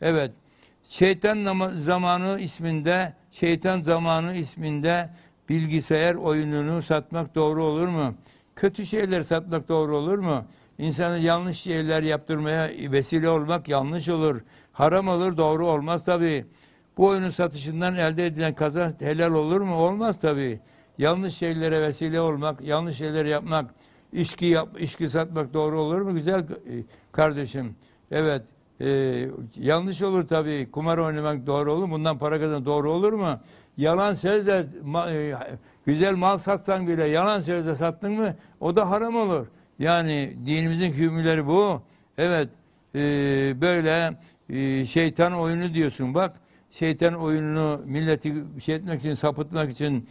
Evet. Şeytan zamanı isminde, şeytan zamanı isminde bilgisayar oyununu satmak doğru olur mu? Kötü şeyler satmak doğru olur mu? İnsanı yanlış şeyler yaptırmaya vesile olmak yanlış olur. Haram olur, doğru olmaz tabii. Bu oyunun satışından elde edilen kazanç helal olur mu? Olmaz tabii. Yanlış şeylere vesile olmak, yanlış şeyler yapmak, içki yap, içki satmak doğru olur mu? Güzel kardeşim. Evet. Ee, yanlış olur tabii. Kumar oynamak doğru olur Bundan para kazan doğru olur mu? Yalan sözle ma, e, güzel mal satsan bile yalan sözle sattın mı o da haram olur. Yani dinimizin hükümleri bu. Evet e, böyle e, şeytan oyunu diyorsun bak. Şeytan oyununu milleti şey etmek için sapıtmak için